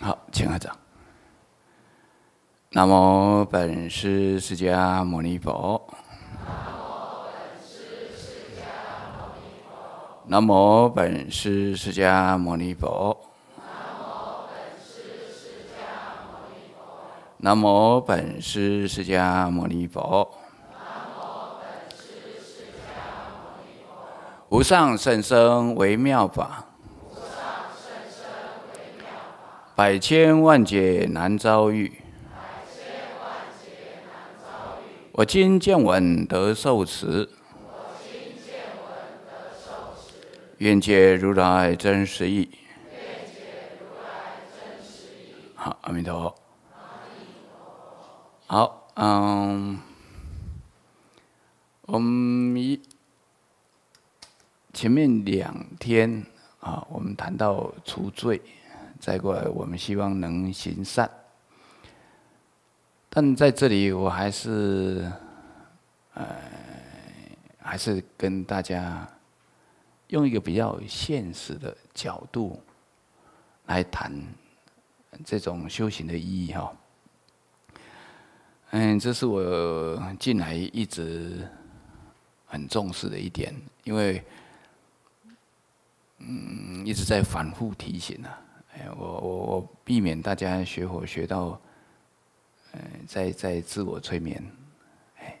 好，请合掌。南无本师释迦牟尼佛。南无本师释迦牟尼佛。南无本师释迦牟尼佛。南无本师释迦牟尼佛。南无本师释迦牟尼佛。无上甚深微妙法。百千万劫难遭遇，我今见闻得受持。愿解如来真实义。好，阿弥陀佛。阿弥陀佛。好，嗯，我们前面两天啊，我们谈到除罪。再过来，我们希望能行善。但在这里，我还是，呃，还是跟大家用一个比较现实的角度来谈这种修行的意义哈。嗯，这是我近来一直很重视的一点，因为，嗯，一直在反复提醒啊。我我我避免大家学佛学到，嗯，在在自我催眠，哎，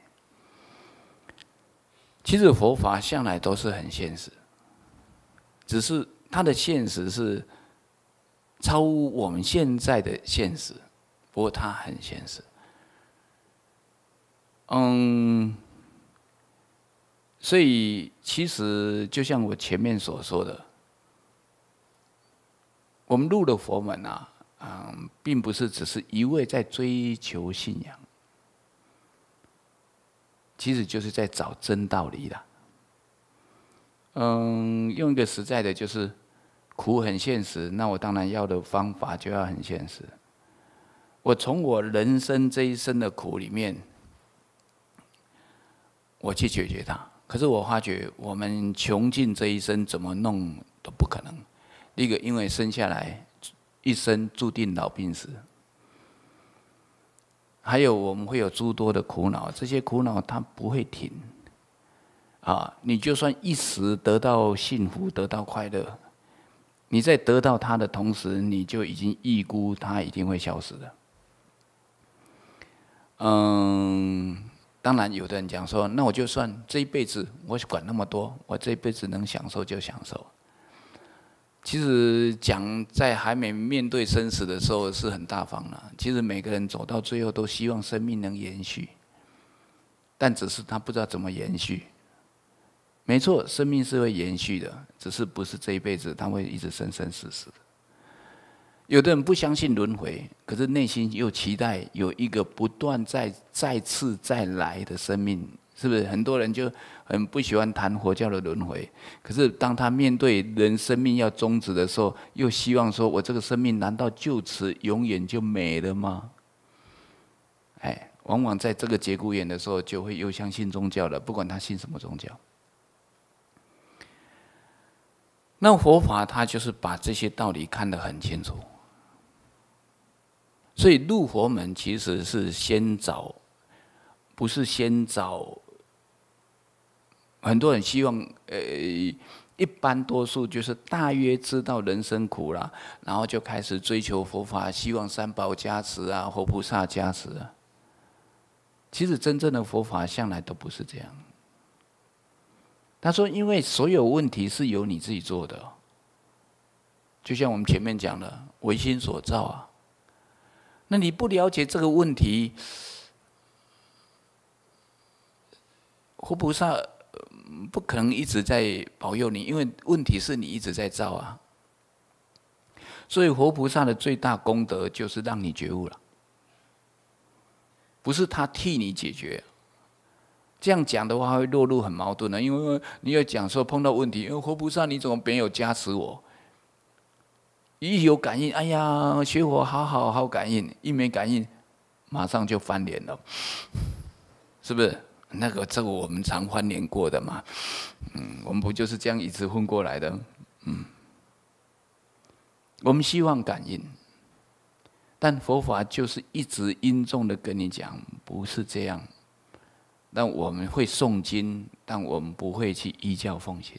其实佛法向来都是很现实，只是它的现实是超乎我们现在的现实，不过它很现实。嗯，所以其实就像我前面所说的。我们入了佛门啊，嗯，并不是只是一味在追求信仰，其实就是在找真道理的。嗯，用一个实在的，就是苦很现实，那我当然要的方法就要很现实。我从我人生这一生的苦里面，我去解决它。可是我发觉，我们穷尽这一生怎么弄都不可能。一个，因为生下来一生注定老病死；还有，我们会有诸多的苦恼，这些苦恼它不会停。啊，你就算一时得到幸福、得到快乐，你在得到它的同时，你就已经预估它一定会消失的。嗯，当然，有的人讲说，那我就算这一辈子我管那么多，我这一辈子能享受就享受。其实讲在还没面对生死的时候是很大方了。其实每个人走到最后都希望生命能延续，但只是他不知道怎么延续。没错，生命是会延续的，只是不是这一辈子，他会一直生生世世。有的人不相信轮回，可是内心又期待有一个不断再再次再来的生命，是不是？很多人就。很不喜欢谈佛教的轮回，可是当他面对人生命要终止的时候，又希望说：“我这个生命难道就此永远就没了吗？”哎，往往在这个节骨眼的时候，就会又相信宗教了。不管他信什么宗教，那佛法他就是把这些道理看得很清楚。所以入佛门其实是先找，不是先找。很多人希望，呃，一般多数就是大约知道人生苦了，然后就开始追求佛法，希望三宝加持啊，或菩萨加持啊。其实真正的佛法向来都不是这样。他说，因为所有问题是由你自己做的，就像我们前面讲的，唯心所造啊。那你不了解这个问题，活菩萨。不可能一直在保佑你，因为问题是你一直在造啊。所以活菩萨的最大功德就是让你觉悟了，不是他替你解决。这样讲的话会落入很矛盾的，因为你要讲说碰到问题，因为活菩萨你怎么没有加持我？一有感应，哎呀，学我好好好感应；一没感应，马上就翻脸了，是不是？那个，这我们常翻脸过的嘛，嗯，我们不就是这样一直混过来的，嗯，我们希望感应，但佛法就是一直殷重的跟你讲，不是这样。但我们会诵经，但我们不会去依教奉行。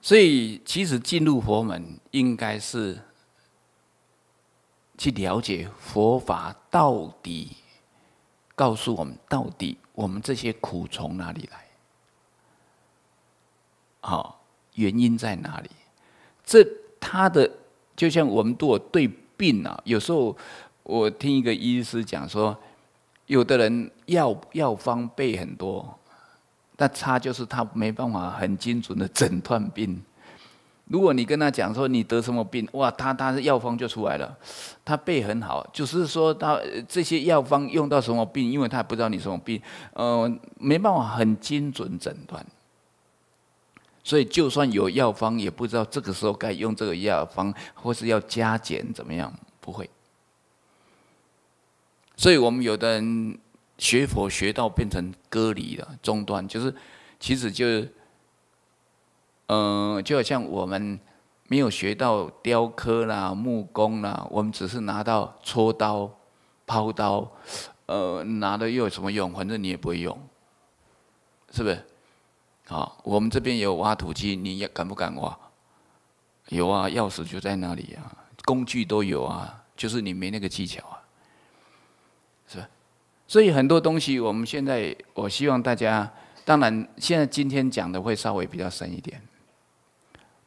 所以，其实进入佛门，应该是去了解佛法到底。告诉我们到底我们这些苦从哪里来？好，原因在哪里？这他的就像我们对我对病啊，有时候我听一个医师讲说，有的人药药方备很多，但差就是他没办法很精准的诊断病。如果你跟他讲说你得什么病，哇，他他的药方就出来了。他背很好，就是说他这些药方用到什么病，因为他不知道你什么病，嗯，没办法很精准诊断。所以就算有药方，也不知道这个时候该用这个药方，或是要加减怎么样，不会。所以我们有的人学佛学到变成割离了，中断，就是其实就。嗯，就好像我们没有学到雕刻啦、木工啦，我们只是拿到锉刀、刨刀，呃，拿了又有什么用？反正你也不会用，是不是？好，我们这边有挖土机，你也敢不敢挖？有啊，钥匙就在那里啊，工具都有啊，就是你没那个技巧啊，是吧？所以很多东西，我们现在我希望大家，当然现在今天讲的会稍微比较深一点。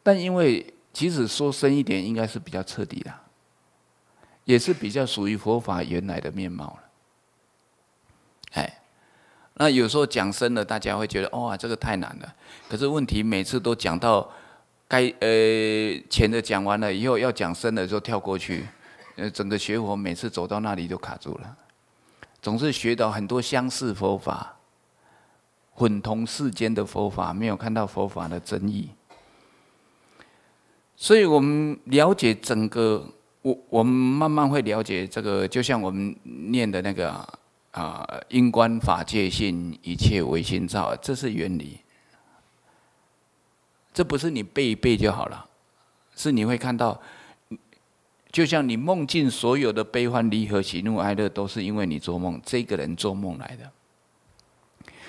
但因为，即使说深一点，应该是比较彻底的，也是比较属于佛法原来的面貌了。哎，那有时候讲深了，大家会觉得，哇，这个太难了。可是问题每次都讲到该呃浅的讲完了以后，要讲深的时候跳过去，呃，整个学佛每次走到那里就卡住了，总是学到很多相似佛法，混同世间的佛法，没有看到佛法的真义。所以我们了解整个，我我们慢慢会了解这个，就像我们念的那个啊，因观法界性，一切唯心造，这是原理。这不是你背一背就好了，是你会看到，就像你梦境所有的悲欢离合、喜怒哀乐，都是因为你做梦，这个人做梦来的。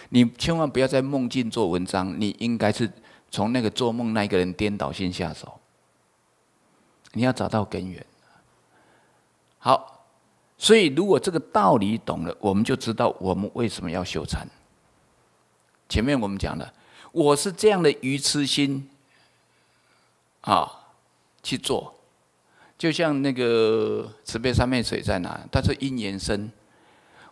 你千万不要在梦境做文章，你应该是从那个做梦那个人颠倒性下手。你要找到根源，好，所以如果这个道理懂了，我们就知道我们为什么要修禅。前面我们讲了，我是这样的愚痴心啊去做，就像那个慈悲三昧水在哪？他说因缘生，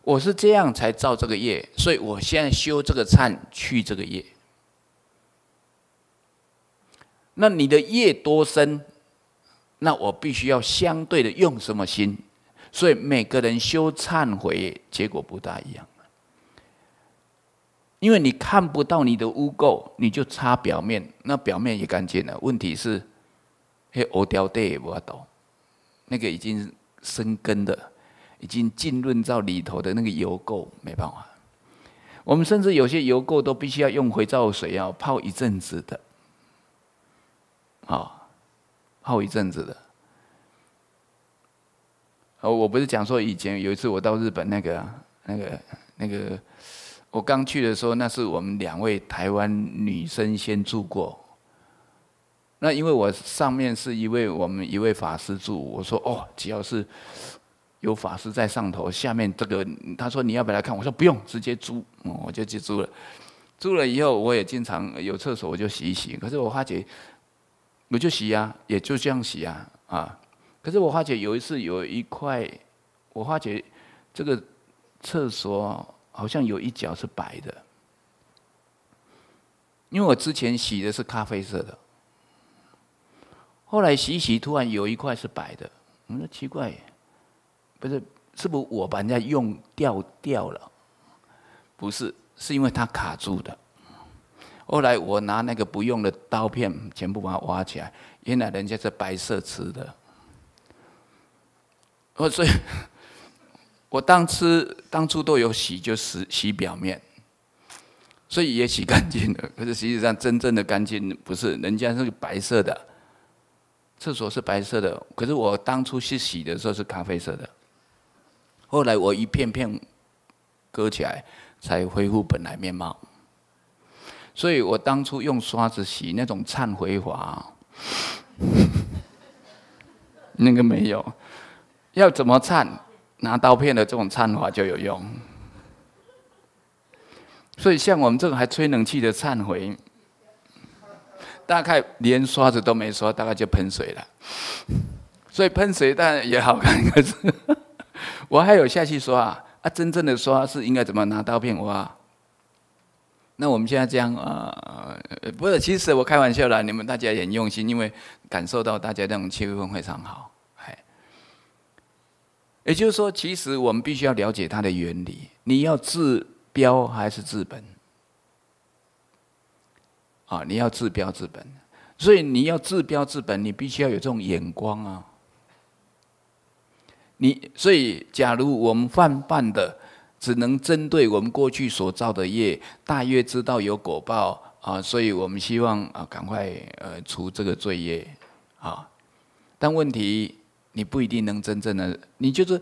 我是这样才造这个业，所以我现在修这个禅去这个业。那你的业多深？那我必须要相对的用什么心？所以每个人修忏悔结果不大一样。因为你看不到你的污垢，你就擦表面，那表面也干净了。问题是，黑鹅雕地也挖那个已经生根的，已经浸润到里头的那个油垢，没办法。我们甚至有些油垢都必须要用肥皂水要泡一阵子的，好。好一阵子的，哦，我不是讲说以前有一次我到日本那个那个那个，我刚去的时候，那是我们两位台湾女生先住过。那因为我上面是一位我们一位法师住，我说哦，只要是有法师在上头，下面这个他说你要不要来看？我说不用，直接租，我就去租了。租了以后，我也经常有厕所，我就洗一洗。可是我发觉。我就洗呀，也就这样洗呀，啊！可是我发觉有一次有一块，我发觉这个厕所好像有一角是白的，因为我之前洗的是咖啡色的，后来洗洗突然有一块是白的，我说奇怪，不是？是不是我把人家用掉掉了？不是，是因为它卡住的。后来我拿那个不用的刀片，全部把它挖起来，原来人家是白色瓷的。我所以，我当初当初都有洗，就洗洗表面，所以也洗干净了。可是实际上真正的干净不是，人家是白色的，厕所是白色的。可是我当初去洗的时候是咖啡色的，后来我一片片割起来，才恢复本来面貌。所以我当初用刷子洗那种忏悔法，那个没有，要怎么忏？拿刀片的这种忏花就有用。所以像我们这种还吹冷气的忏悔，大概连刷子都没刷，大概就喷水了。所以喷水当然也好看，可是 我还有下去说啊，啊真正的刷是应该怎么拿刀片挖？那我们现在这样啊，不是，其实我开玩笑啦。你们大家也用心，因为感受到大家那种气氛非常好，哎。也就是说，其实我们必须要了解它的原理。你要治标还是治本？啊，你要治标治本，所以你要治标治本，你必须要有这种眼光啊。你所以，假如我们泛泛的。只能针对我们过去所造的业，大约知道有果报啊，所以我们希望啊，赶快呃除这个罪业，啊，但问题你不一定能真正的，你就是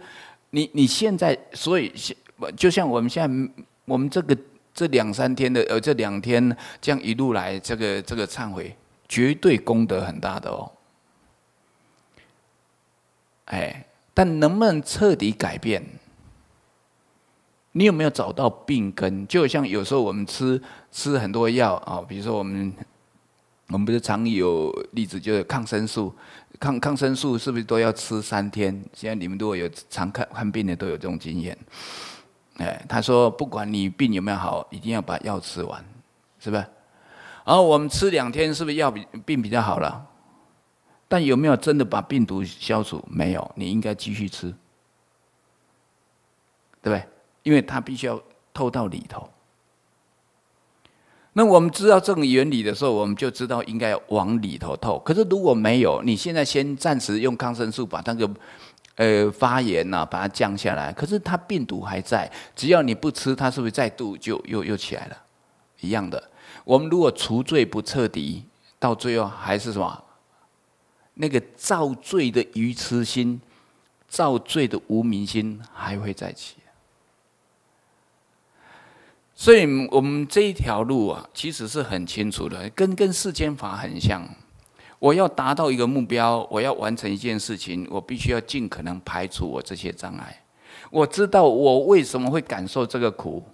你你现在，所以现就像我们现在我们这个这两三天的呃这两天这样一路来这个这个忏悔，绝对功德很大的哦，哎，但能不能彻底改变？你有没有找到病根？就像有时候我们吃吃很多药啊，比如说我们我们不是常有例子，就是抗生素，抗抗生素是不是都要吃三天？现在你们如果有常看看病的，都有这种经验。哎，他说不管你病有没有好，一定要把药吃完，是不是？然后我们吃两天，是不是药比病比较好了？但有没有真的把病毒消除？没有，你应该继续吃，对不对？因为它必须要透到里头。那我们知道这种原理的时候，我们就知道应该往里头透。可是如果没有，你现在先暂时用抗生素把那个呃发炎呐把它降下来，可是它病毒还在。只要你不吃，它是不是再度就又又起来了？一样的。我们如果除罪不彻底，到最后还是什么？那个造罪的愚痴心，造罪的无明心还会再起。所以，我们这一条路啊，其实是很清楚的，跟跟世间法很像。我要达到一个目标，我要完成一件事情，我必须要尽可能排除我这些障碍。我知道我为什么会感受这个苦，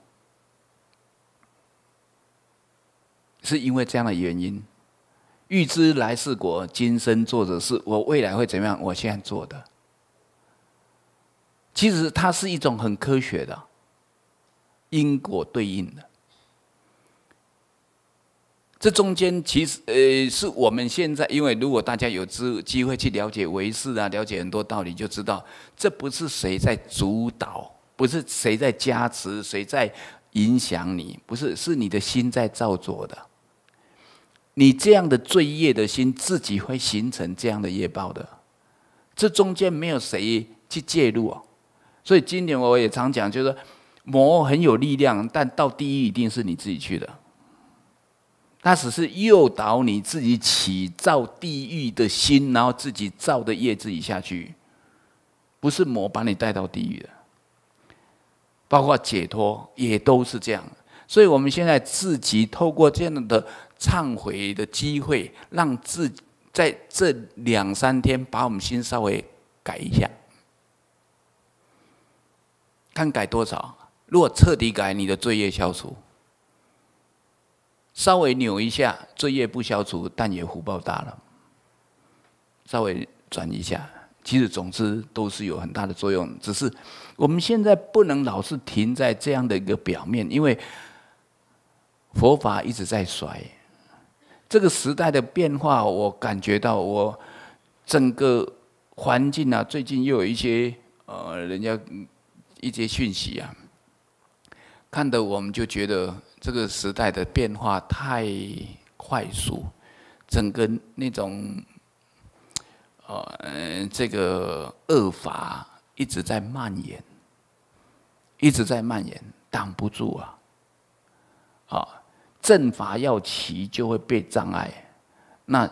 是因为这样的原因。预知来世果，今生做者事，我未来会怎么样？我现在做的，其实它是一种很科学的。因果对应的，这中间其实呃是我们现在，因为如果大家有机机会去了解唯识啊，了解很多道理，就知道这不是谁在主导，不是谁在加持，谁在影响你，不是，是你的心在造作的。你这样的罪业的心，自己会形成这样的业报的。这中间没有谁去介入哦。所以今年我也常讲，就是说。魔很有力量，但到地狱一定是你自己去的。他只是诱导你自己起造地狱的心，然后自己造的业自己下去，不是魔把你带到地狱的。包括解脱也都是这样。所以，我们现在自己透过这样的忏悔的机会，让自己在这两三天把我们心稍微改一下，看改多少。如果彻底改，你的罪业消除；稍微扭一下，罪业不消除，但也福报大了。稍微转一下，其实总之都是有很大的作用。只是我们现在不能老是停在这样的一个表面，因为佛法一直在衰。这个时代的变化，我感觉到，我整个环境啊，最近又有一些呃，人家一些讯息啊。看得我们就觉得这个时代的变化太快速，整个那种，呃，这个恶法一直在蔓延，一直在蔓延，挡不住啊！啊，正法要齐就会被障碍，那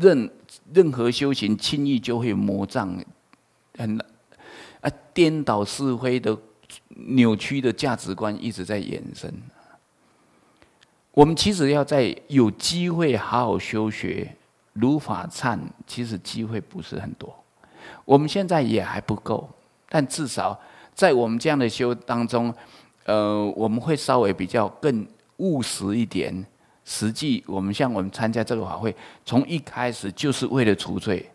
任任何修行轻易就会魔障，很啊，颠倒是非的。扭曲的价值观一直在延伸。我们其实要在有机会好好修学如法忏，其实机会不是很多。我们现在也还不够，但至少在我们这样的修当中，呃，我们会稍微比较更务实一点。实际，我们像我们参加这个法会，从一开始就是为了除罪。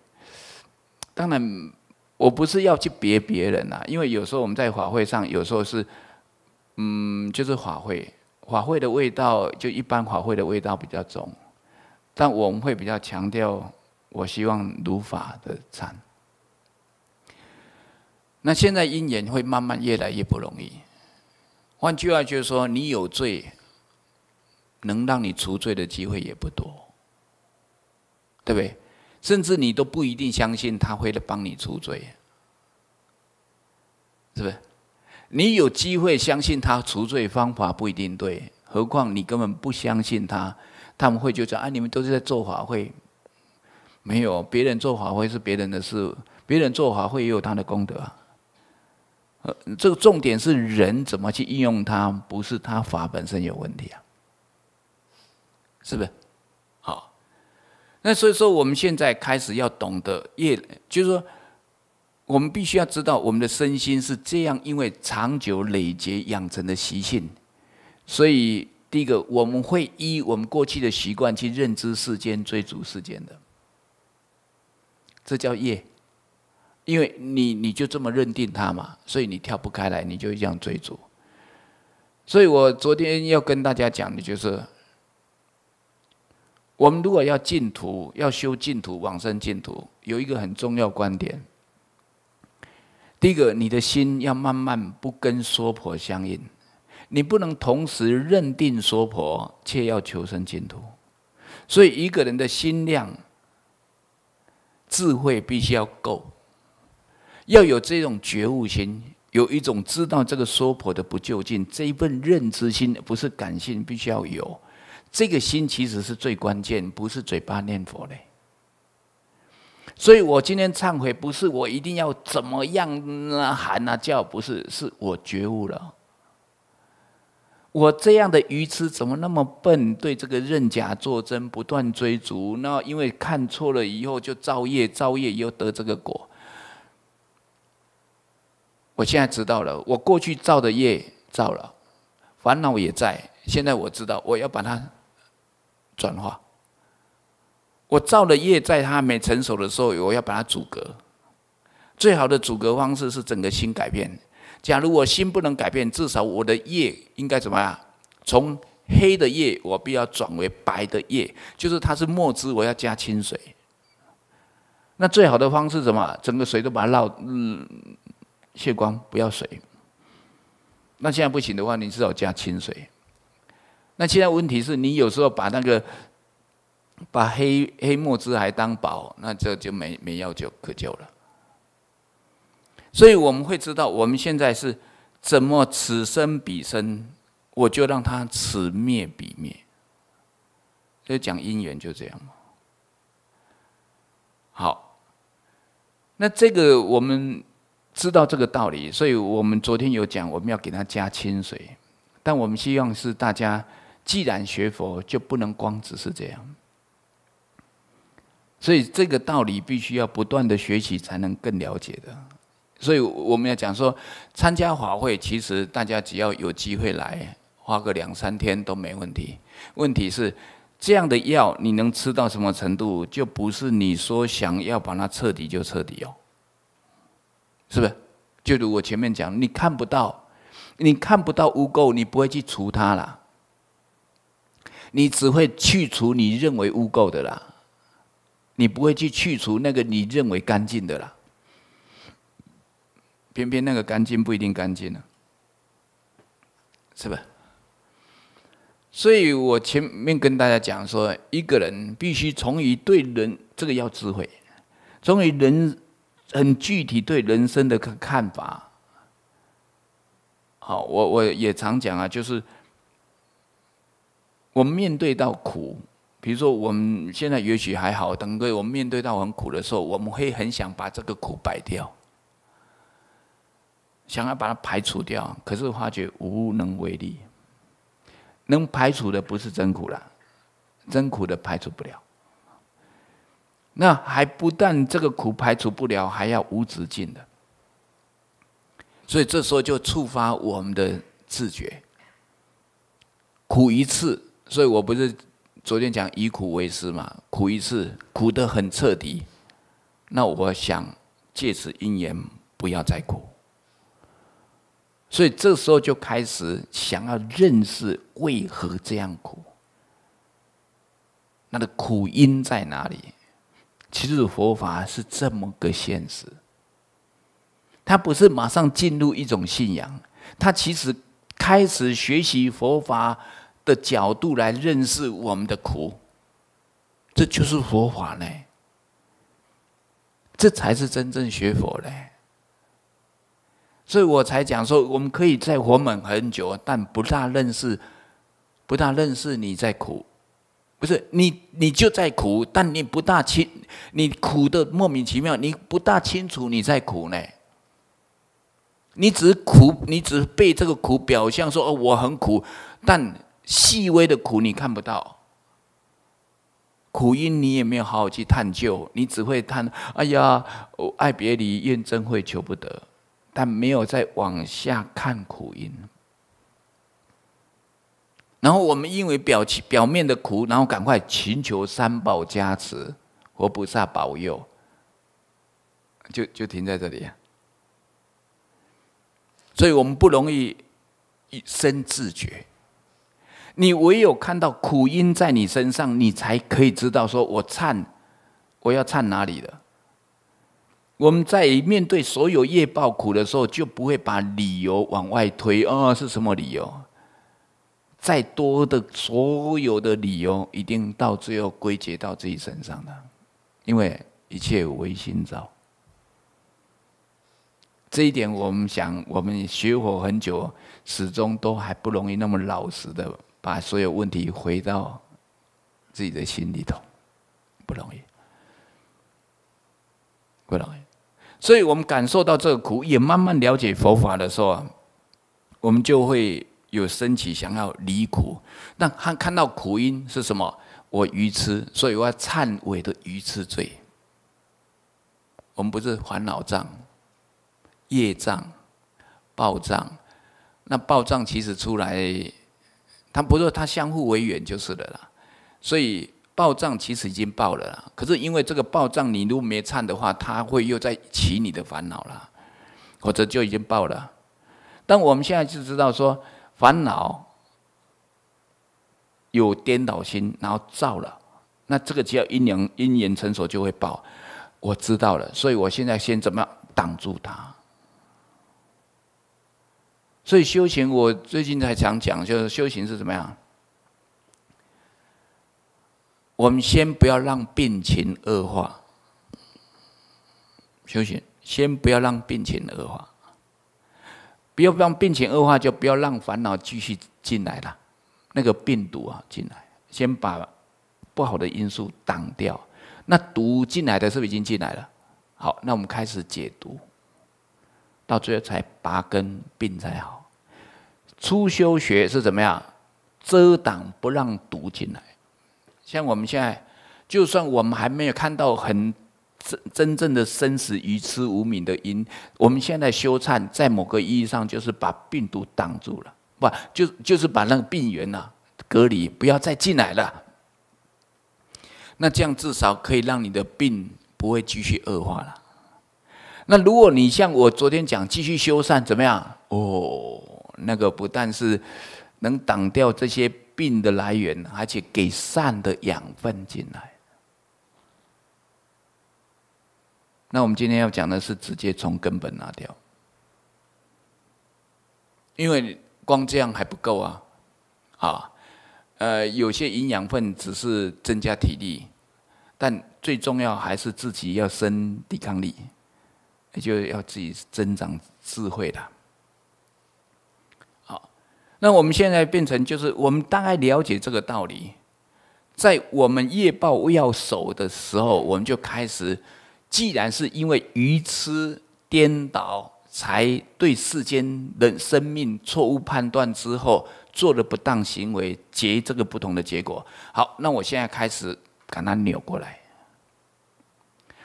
当然。我不是要去别别人呐，因为有时候我们在法会上，有时候是，嗯，就是法会，法会的味道就一般，法会的味道比较重，但我们会比较强调，我希望如法的禅。那现在因缘会慢慢越来越不容易，换句话就是说，你有罪，能让你除罪的机会也不多，对不对？甚至你都不一定相信他会来帮你除罪，是不是？你有机会相信他除罪方法不一定对，何况你根本不相信他，他们会就讲：“啊，你们都是在做法会。”没有别人做法会是别人的事，别人做法会也有他的功德。呃，这个重点是人怎么去应用它，不是他法本身有问题啊，是不是？那所以说，我们现在开始要懂得业，就是说，我们必须要知道我们的身心是这样，因为长久累积养成的习性。所以，第一个，我们会依我们过去的习惯去认知世间、追逐世间的，这叫业。因为你你就这么认定它嘛，所以你跳不开来，你就这样追逐。所以我昨天要跟大家讲的就是。我们如果要净土，要修净土往生净土，有一个很重要观点。第一个，你的心要慢慢不跟娑婆相应，你不能同时认定娑婆，却要求生净土。所以，一个人的心量、智慧必须要够，要有这种觉悟心，有一种知道这个娑婆的不究竟，这一份认知心不是感性，必须要有。这个心其实是最关键，不是嘴巴念佛的。所以我今天忏悔，不是我一定要怎么样呐喊呐叫，不是，是我觉悟了。我这样的愚痴，怎么那么笨？对这个认假作真，不断追逐。那因为看错了以后，就造业，造业又得这个果。我现在知道了，我过去造的业造了，烦恼也在。现在我知道，我要把它。转化，我造的业在它没成熟的时候，我要把它阻隔。最好的阻隔方式是整个心改变。假如我心不能改变，至少我的业应该怎么样？从黑的业，我必要转为白的业，就是它是墨汁，我要加清水。那最好的方式什么？整个水都把它捞，嗯，血光不要水。那现在不行的话，你至少加清水。那现在问题是你有时候把那个把黑黑墨汁还当宝，那这就没没药救可救了。所以我们会知道，我们现在是怎么此生彼生，我就让他此灭彼灭。就讲因缘就这样嘛。好，那这个我们知道这个道理，所以我们昨天有讲，我们要给他加清水，但我们希望是大家。既然学佛，就不能光只是这样，所以这个道理必须要不断的学习，才能更了解的。所以我们要讲说，参加法会，其实大家只要有机会来，花个两三天都没问题。问题是这样的药，你能吃到什么程度，就不是你说想要把它彻底就彻底哦，是不是？就如我前面讲，你看不到，你看不到污垢，你不会去除它了。你只会去除你认为污垢的啦，你不会去去除那个你认为干净的啦。偏偏那个干净不一定干净呢，是吧？所以我前面跟大家讲说，一个人必须从于对人这个要智慧，从于人很具体对人生的看法。好，我我也常讲啊，就是。我们面对到苦，比如说我们现在也许还好，等个我们面对到很苦的时候，我们会很想把这个苦摆掉，想要把它排除掉，可是发觉无能为力。能排除的不是真苦了，真苦的排除不了。那还不但这个苦排除不了，还要无止境的，所以这时候就触发我们的自觉，苦一次。所以，我不是昨天讲以苦为师嘛？苦一次，苦得很彻底。那我想借此因缘，不要再苦。所以，这时候就开始想要认识为何这样苦。那个苦因在哪里？其实佛法是这么个现实。他不是马上进入一种信仰，他其实开始学习佛法。的角度来认识我们的苦，这就是佛法呢。这才是真正学佛嘞。所以我才讲说，我们可以在佛门很久，但不大认识，不大认识你在苦，不是你，你就在苦，但你不大清，你苦的莫名其妙，你不大清楚你在苦呢。你只苦，你只被这个苦表象，说哦我很苦，但。细微的苦你看不到，苦因你也没有好好去探究，你只会叹：“哎呀，爱别离、怨憎会、求不得。”但没有再往下看苦因。然后我们因为表表面的苦，然后赶快祈求三宝加持、佛菩萨保佑，就就停在这里。所以我们不容易以身自觉。你唯有看到苦因在你身上，你才可以知道，说我忏，我要忏哪里了。我们在面对所有业报苦的时候，就不会把理由往外推。啊，是什么理由？再多的所有的理由，一定到最后归结到自己身上了，因为一切唯心造。这一点，我们想，我们学佛很久，始终都还不容易那么老实的。把所有问题回到自己的心里头，不容易，不容易。所以，我们感受到这个苦，也慢慢了解佛法的时候，我们就会有升起想要离苦。那看看到苦因是什么？我愚痴，所以我要忏悔的愚痴罪。我们不是烦恼障、业障、报障。那报障其实出来。他不说，他相互为缘就是的啦。所以报账其实已经报了。啦，可是因为这个报账你如果没忏的话，他会又在起你的烦恼了，或者就已经报了。但我们现在就知道说，烦恼有颠倒心，然后造了，那这个只要阴阳因缘成熟就会报。我知道了，所以我现在先怎么样挡住它。所以修行，我最近才常讲，就是修行是怎么样？我们先不要让病情恶化，修行先不要让病情恶化，不要让病情恶化，就不要让烦恼继续进来了，那个病毒啊进来，先把不好的因素挡掉。那毒进来的是不是已经进来了？好，那我们开始解毒，到最后才拔根病才好。初修学是怎么样？遮挡不让毒进来。像我们现在，就算我们还没有看到很真真正的生死愚痴无明的因，我们现在修忏，在某个意义上就是把病毒挡住了，不就就是把那个病源呐隔离，不要再进来了。那这样至少可以让你的病不会继续恶化了。那如果你像我昨天讲，继续修缮怎么样？哦。那个不但是能挡掉这些病的来源，而且给善的养分进来。那我们今天要讲的是直接从根本拿掉，因为光这样还不够啊！啊，呃，有些营养分只是增加体力，但最重要还是自己要生抵抗力，也就要自己增长智慧了。那我们现在变成就是，我们大概了解这个道理，在我们业报要守的时候，我们就开始，既然是因为愚痴颠倒，才对世间人生命错误判断之后做了不当行为，结这个不同的结果。好，那我现在开始把它扭过来，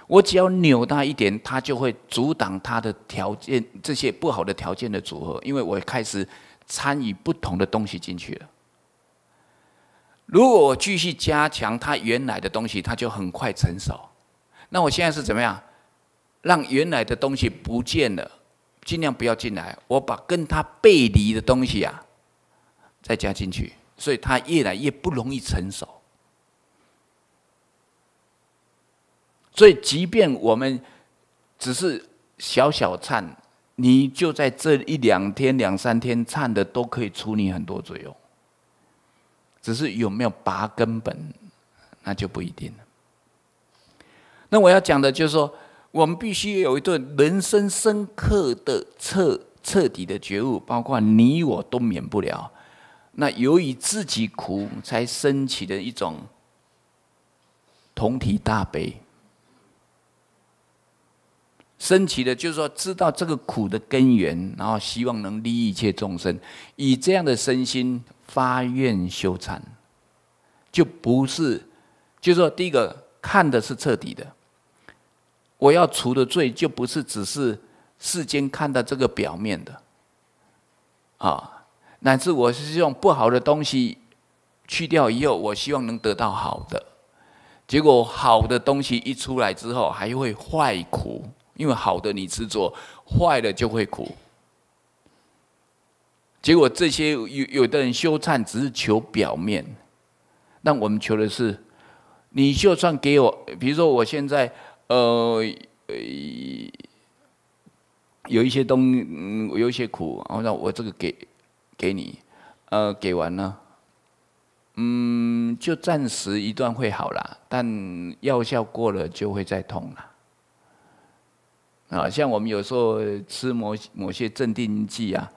我只要扭大一点，它就会阻挡它的条件，这些不好的条件的组合，因为我开始。参与不同的东西进去了。如果我继续加强它原来的东西，它就很快成熟。那我现在是怎么样？让原来的东西不见了，尽量不要进来。我把跟它背离的东西啊，再加进去，所以它越来越不容易成熟。所以，即便我们只是小小颤。你就在这一两天、两三天，忏的都可以除你很多罪哦。只是有没有拔根本，那就不一定了。那我要讲的就是说，我们必须有一顿人生深刻的彻彻底的觉悟，包括你我都免不了。那由于自己苦才升起的一种同体大悲。升起的，就是说知道这个苦的根源，然后希望能利益一切众生，以这样的身心发愿修禅，就不是，就是说第一个看的是彻底的，我要除的罪就不是只是世间看到这个表面的，啊，乃至我是用不好的东西去掉以后，我希望能得到好的结果，好的东西一出来之后还会坏苦。因为好的你执着，坏的就会苦。结果这些有有的人修忏只是求表面，那我们求的是，你就算给我，比如说我现在呃呃有一些东，有一些苦，然后让我这个给给你，呃给完了，嗯就暂时一段会好了，但药效过了就会再痛了。啊，像我们有时候吃某某些镇定剂啊，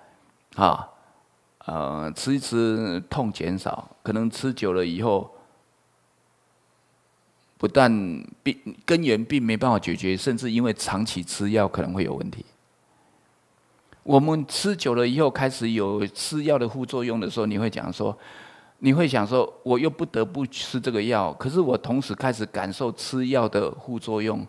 啊，呃，吃一吃痛减少，可能吃久了以后，不但病根源并没办法解决，甚至因为长期吃药可能会有问题。我们吃久了以后开始有吃药的副作用的时候，你会讲说，你会想说，我又不得不吃这个药，可是我同时开始感受吃药的副作用。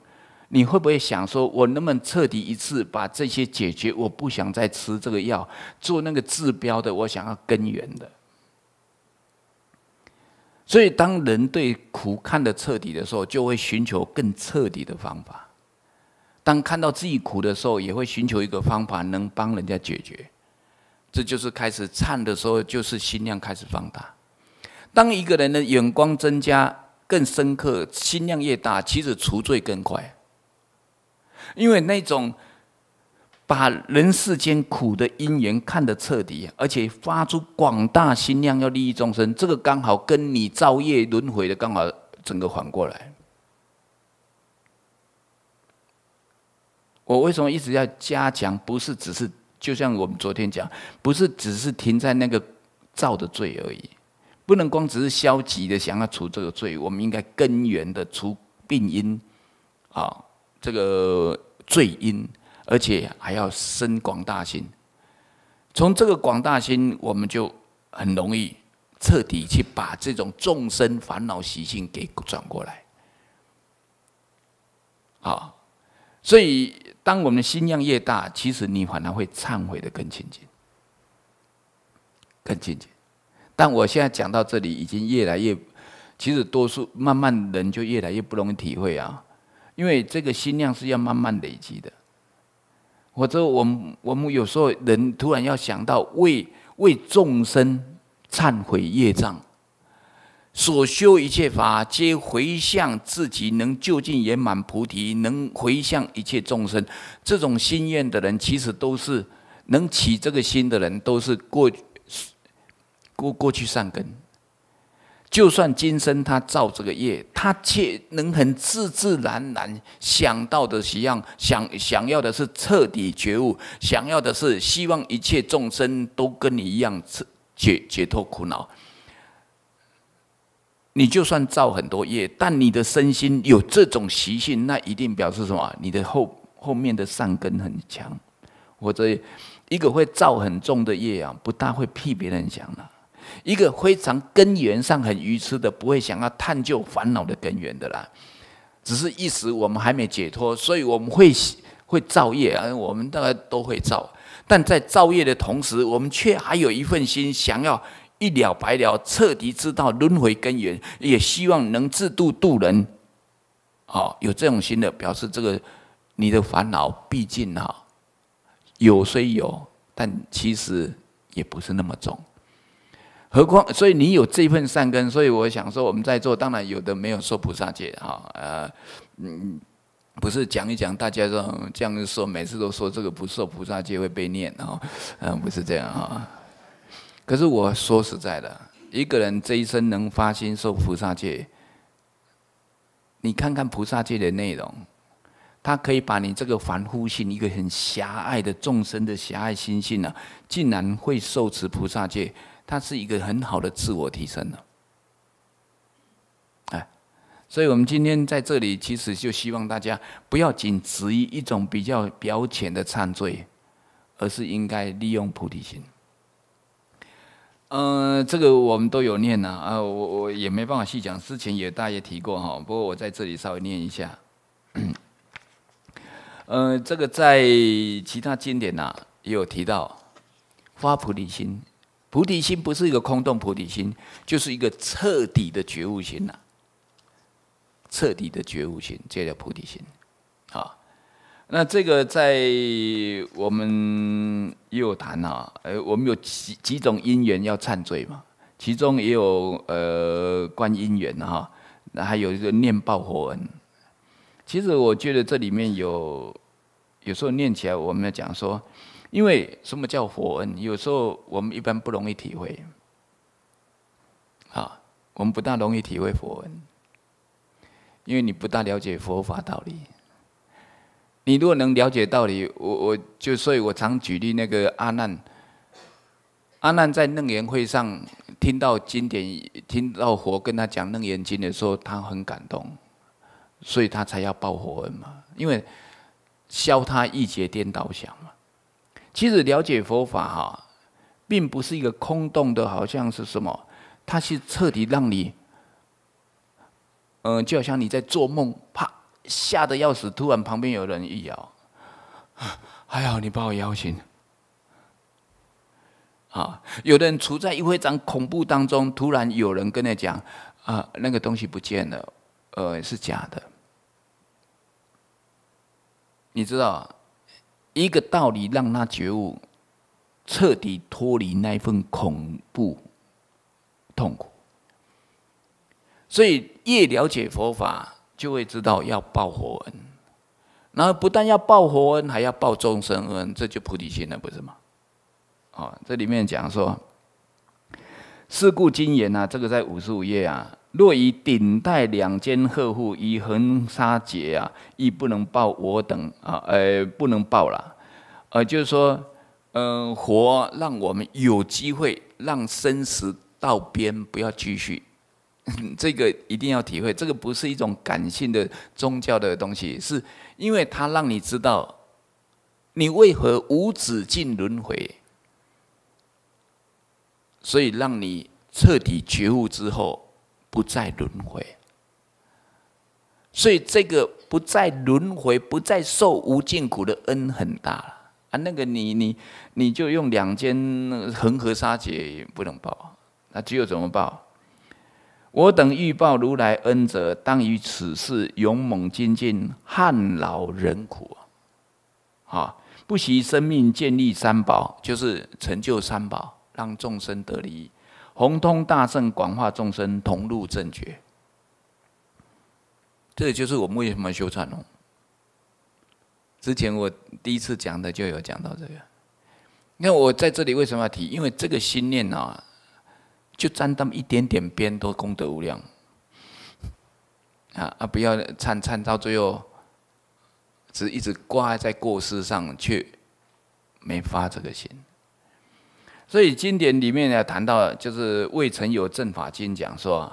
你会不会想说，我能不能彻底一次把这些解决，我不想再吃这个药，做那个治标的，我想要根源的。所以，当人对苦看得彻底的时候，就会寻求更彻底的方法。当看到自己苦的时候，也会寻求一个方法能帮人家解决。这就是开始颤的时候，就是心量开始放大。当一个人的眼光增加、更深刻，心量越大，其实除罪更快。因为那种把人世间苦的因缘看得彻底，而且发出广大心量，要利益众生，这个刚好跟你造业轮回的刚好整个反过来。我为什么一直要加强？不是只是就像我们昨天讲，不是只是停在那个造的罪而已，不能光只是消极的想要除这个罪，我们应该根源的除病因，啊。这个罪因，而且还要生广大心。从这个广大心，我们就很容易彻底去把这种众生烦恼习性给转过来。好，所以当我们心量越大，其实你反而会忏悔的更亲近，更亲近。但我现在讲到这里，已经越来越，其实多数慢慢人就越来越不容易体会啊。因为这个心量是要慢慢累积的，或者我们我们有时候人突然要想到为为众生忏悔业障，所修一切法皆回向自己能就近圆满菩提，能回向一切众生，这种心愿的人，其实都是能起这个心的人，都是过过过去善根。就算今生他造这个业，他却能很自自然然想到的一样，想想要的是彻底觉悟，想要的是希望一切众生都跟你一样解解脱苦恼。你就算造很多业，但你的身心有这种习性，那一定表示什么？你的后后面的善根很强，或者一个会造很重的业啊，不大会替别人想了。一个非常根源上很愚痴的，不会想要探究烦恼的根源的啦。只是一时我们还没解脱，所以我们会会造业，我们大概都会造。但在造业的同时，我们却还有一份心想要一了百了，彻底知道轮回根源，也希望能自度度人。哦，有这种心的，表示这个你的烦恼，毕竟哈有虽有，但其实也不是那么重。何况，所以你有这份善根，所以我想说，我们在座当然有的没有受菩萨戒哈，呃，嗯，不是讲一讲，大家说这样子说，每次都说这个不受菩萨戒会被念哈，嗯，不是这样哈。可是我说实在的，一个人这一生能发心受菩萨戒，你看看菩萨戒的内容，他可以把你这个凡夫心，一个很狭隘的众生的狭隘心性呢，竟然会受持菩萨戒。它是一个很好的自我提升呢，哎，所以我们今天在这里，其实就希望大家不要仅执于一种比较表浅的忏罪，而是应该利用菩提心。嗯，这个我们都有念呢，啊，我我也没办法细讲，之前有大爷提过哈，不过我在这里稍微念一下。嗯，这个在其他经典呐也有提到，发菩提心。菩提心不是一个空洞菩提心，就是一个彻底的觉悟心呐，彻底的觉悟心，这叫菩提心。好，那这个在我们也有谈啊，呃，我们有几几种因缘要忏罪嘛，其中也有呃观因缘哈，那还有一个念报佛恩。其实我觉得这里面有，有时候念起来，我们要讲说。因为什么叫佛恩？有时候我们一般不容易体会，啊，我们不大容易体会佛恩，因为你不大了解佛法道理。你如果能了解道理，我我就所以，我常举例那个阿难，阿难在楞严会上听到经典，听到佛跟他讲楞严经的时候，他很感动，所以他才要报佛恩嘛，因为消他一劫颠倒想嘛。其实了解佛法哈，并不是一个空洞的，好像是什么，它是彻底让你，嗯，就好像你在做梦，啪，吓得要死，突然旁边有人一摇，还好你把我摇醒，啊，有的人处在一会长恐怖当中，突然有人跟你讲，啊，那个东西不见了，呃，是假的，你知道。一个道理让他觉悟，彻底脱离那份恐怖痛苦。所以越了解佛法，就会知道要报佛恩，然后不但要报佛恩，还要报众生恩，这就菩提心了，不是吗？哦，这里面讲说，是故经言啊，这个在五十五页啊。若以顶戴两肩呵护，以横杀劫啊，亦不能报我等啊，呃，不能报了。呃，就是说，嗯，活让我们有机会让生死道边不要继续，这个一定要体会。这个不是一种感性的宗教的东西，是因为它让你知道你为何无止境轮回，所以让你彻底觉悟之后。不再轮回，所以这个不再轮回、不再受无尽苦的恩很大啊！那个你你你就用两间恒河沙劫也不能报，那只有怎么报？我等欲报如来恩者，当于此事勇猛精进，汉劳人苦啊！不惜生命建立三宝，就是成就三宝，让众生得离。宏通大圣，广化众生，同入正觉。这也就是我们为什么修禅龙。之前我第一次讲的就有讲到这个。那我在这里为什么要提？因为这个心念啊，就沾么一点点边都功德无量啊！啊，不要颤颤到最后，只一直挂在过失上，却没发这个心。所以经典里面呢谈到，就是《未曾有正法经》讲说，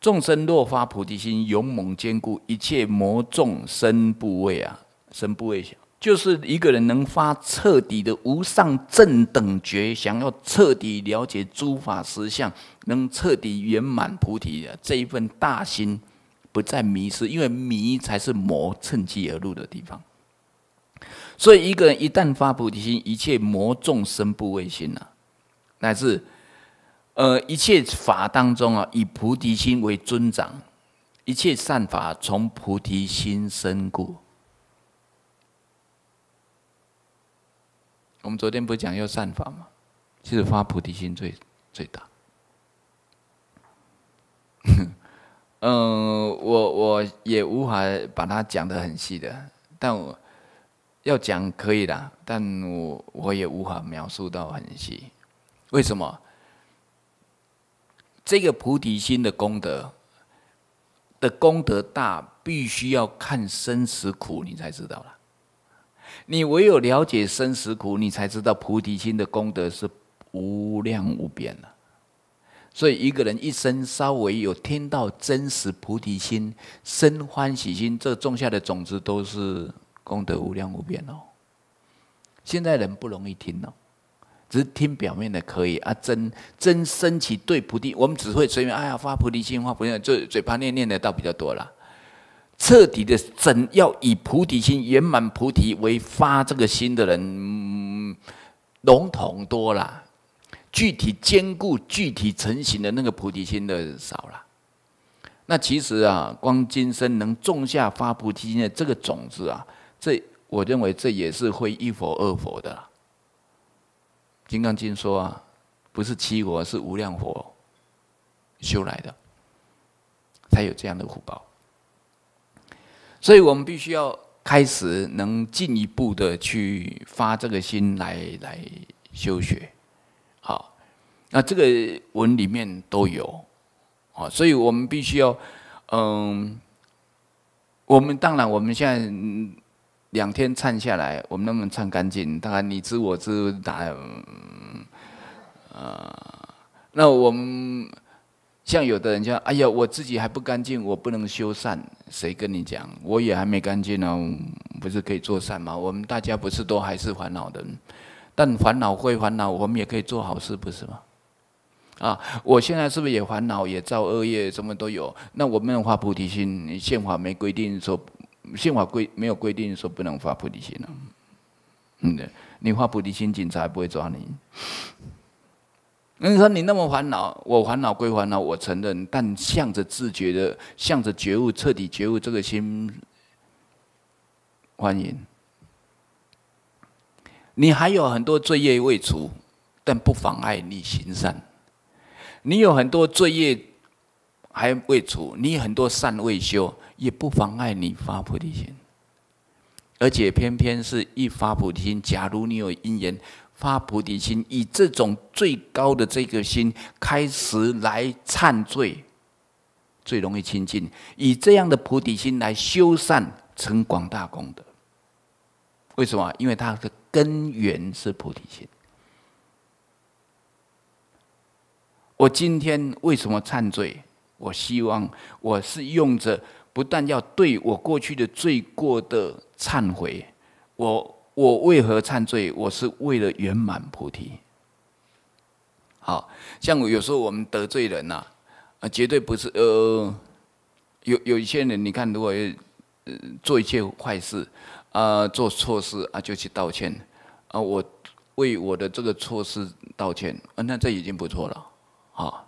众生若发菩提心，勇猛坚固一切魔众生部位啊，身部位，就是一个人能发彻底的无上正等觉，想要彻底了解诸法实相，能彻底圆满菩提的这一份大心，不再迷失，因为迷才是魔趁机而入的地方。所以，一个人一旦发菩提心，一切魔众生不为心了。乃至，呃，一切法当中啊，以菩提心为尊长，一切善法从菩提心生故。我们昨天不讲要善法吗？其实发菩提心最最大。嗯，我我也无法把它讲得很细的，但我。要讲可以啦，但我我也无法描述到很细。为什么？这个菩提心的功德的功德大，必须要看生死苦，你才知道了。你唯有了解生死苦，你才知道菩提心的功德是无量无边的。所以，一个人一生稍微有听到真实菩提心生欢喜心，这种下的种子都是。功德无量无边哦，现在人不容易听哦，只是听表面的可以啊，真真升起对菩提，我们只会随便哎呀发菩提心，发菩提就嘴巴念念的倒比较多了，彻底的真要以菩提心圆满菩提为发这个心的人，笼统多了，具体兼顾具体成型的那个菩提心的少了。那其实啊，光今生能种下发菩提心的这个种子啊。这我认为这也是会一佛二佛的，《金刚经》说啊，不是七佛是无量佛修来的，才有这样的福报。所以我们必须要开始能进一步的去发这个心来来修学。好，那这个文里面都有，好，所以我们必须要，嗯，我们当然我们现在。两天忏下来，我们能不能忏干净？大概你知我知，打，呃，那我们像有的人讲，哎呀，我自己还不干净，我不能修善，谁跟你讲？我也还没干净哦，不是可以做善吗？我们大家不是都还是烦恼的，但烦恼归烦恼，我们也可以做好事，不是吗？啊，我现在是不是也烦恼，也造恶业，什么都有？那我们发菩提心，宪法没规定说。宪法规没有规定说不能发菩提心啊，嗯的，你发菩提心，警察不会抓你。那你说你那么烦恼，我烦恼归烦恼，我承认，但向着自觉的，向着觉悟，彻底觉悟这个心，欢迎。你还有很多罪业未除，但不妨碍你行善。你有很多罪业。还未除，你很多善未修，也不妨碍你发菩提心。而且偏偏是一发菩提心，假如你有因缘发菩提心，以这种最高的这个心开始来忏罪，最容易亲近。以这样的菩提心来修善，成广大功德。为什么？因为它的根源是菩提心。我今天为什么忏罪？我希望我是用着，不但要对我过去的罪过的忏悔，我我为何忏罪？我是为了圆满菩提。好像有时候我们得罪人呐，啊，绝对不是呃，有有一些人，你看，如果呃做一些坏事啊，做错事啊，就去道歉啊，我为我的这个错事道歉，啊，那这已经不错了，好。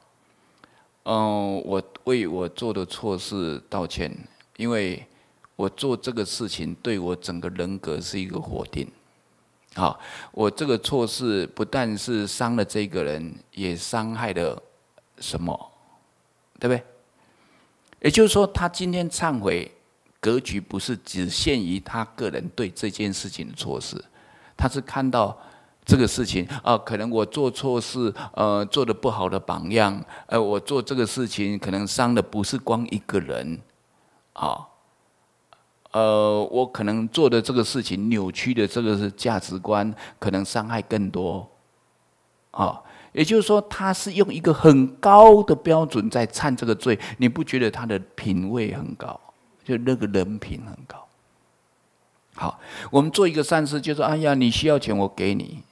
嗯，我为我做的错事道歉，因为我做这个事情对我整个人格是一个否定。好，我这个错事不但是伤了这个人，也伤害了什么，对不对？也就是说，他今天忏悔格局不是只限于他个人对这件事情的错事，他是看到。这个事情啊，可能我做错事，呃，做的不好的榜样，呃，我做这个事情可能伤的不是光一个人，啊，呃，我可能做的这个事情扭曲的这个是价值观，可能伤害更多，啊，也就是说，他是用一个很高的标准在忏这个罪，你不觉得他的品位很高，就那个人品很高，好，我们做一个善事，就是哎呀，你需要钱，我给你。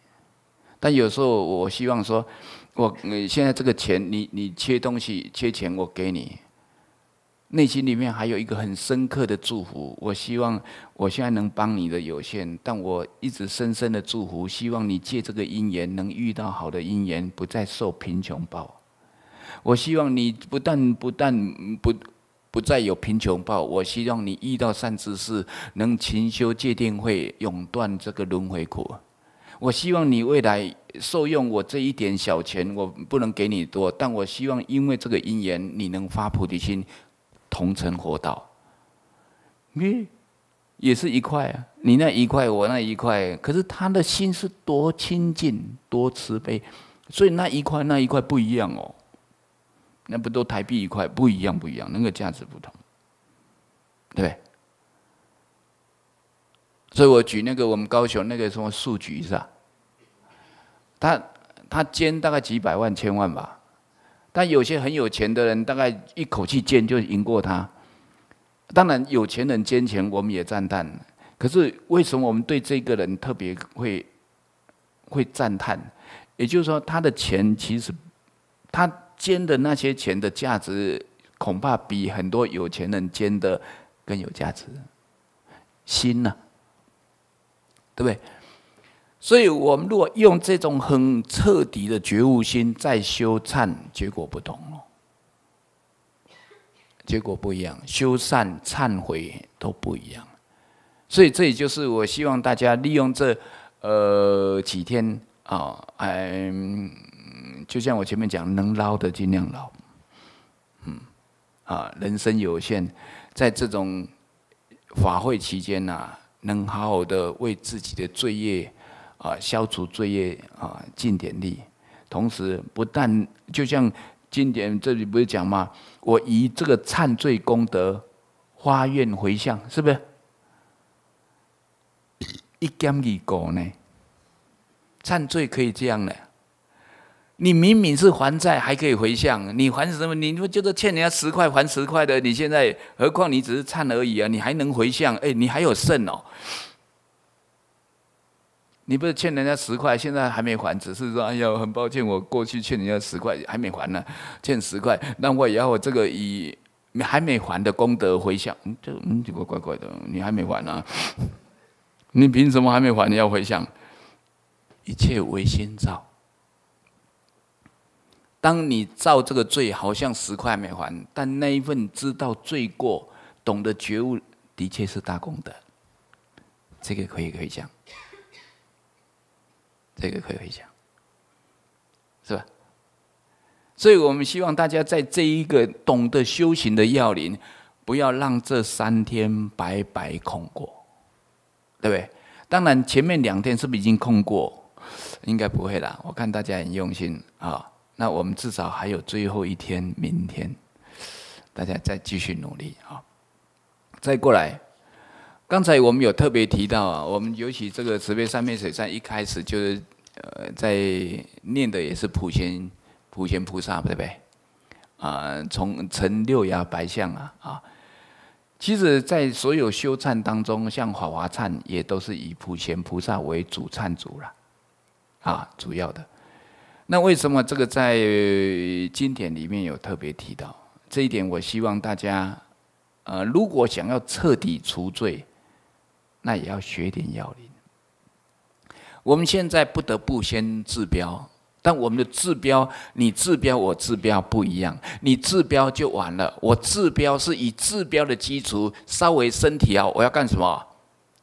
但有时候我希望说，我现在这个钱，你你缺东西缺钱，我给你。内心里面还有一个很深刻的祝福，我希望我现在能帮你的有限，但我一直深深的祝福，希望你借这个姻缘能遇到好的姻缘，不再受贫穷报。我希望你不但不但不不再有贫穷报，我希望你遇到善知识，能勤修戒定慧，永断这个轮回苦。我希望你未来受用我这一点小钱，我不能给你多，但我希望因为这个因缘，你能发菩提心，同成佛道。嗯，也是一块啊，你那一块，我那一块，可是他的心是多清净、多慈悲，所以那一块那一块不一样哦，那不都台币一块，不一样不一样，那个价值不同，对。所以我举那个我们高雄那个什么数据是吧？他他捐大概几百万、千万吧，但有些很有钱的人，大概一口气捐就赢过他。当然有钱人捐钱我们也赞叹，可是为什么我们对这个人特别会会赞叹？也就是说，他的钱其实他捐的那些钱的价值，恐怕比很多有钱人捐的更有价值。心呢？对不对？所以，我们如果用这种很彻底的觉悟心再修忏，结果不同了，结果不一样，修善忏悔都不一样。所以，这也就是我希望大家利用这呃几天啊，嗯，就像我前面讲，能捞的尽量捞，嗯，啊，人生有限，在这种法会期间呐。能好好的为自己的罪业啊，消除罪业啊，尽点力，同时不但就像经典这里不是讲嘛，我以这个忏罪功德，发愿回向，是不是一减二果呢？忏罪可以这样呢？你明明是还债，还可以回向。你还什么？你就是欠人家十块，还十块的。你现在，何况你只是忏而已啊？你还能回向？哎，你还有剩哦。你不是欠人家十块，现在还没还，只是说哎呀，很抱歉，我过去欠人家十块还没还呢，欠十块，那我要我这个以还没还的功德回向。嗯，这嗯，这个怪怪的，你还没还呢？你凭什么还没还？你要回向？一切唯心造。当你造这个罪，好像十块没还，但那一份知道罪过、懂得觉悟，的确是大功德。这个可以可以讲，这个可以可以讲，是吧？所以我们希望大家在这一个懂得修行的要领，不要让这三天白白空过，对不对？当然前面两天是不是已经空过？应该不会啦。我看大家很用心啊。那我们至少还有最后一天，明天，大家再继续努力啊！再过来，刚才我们有特别提到啊，我们尤其这个慈悲三昧水站一开始就是呃，在念的也是普贤普贤菩萨对不对？啊，从成六牙白象啊啊！其实，在所有修忏当中，像法华忏也都是以普贤菩萨为主忏主了啊，主要的。那为什么这个在经典里面有特别提到这一点？我希望大家，呃，如果想要彻底除罪，那也要学点要领。我们现在不得不先治标，但我们的治标，你治标我治标不一样。你治标就完了，我治标是以治标的基础，稍微身体啊，我要干什么？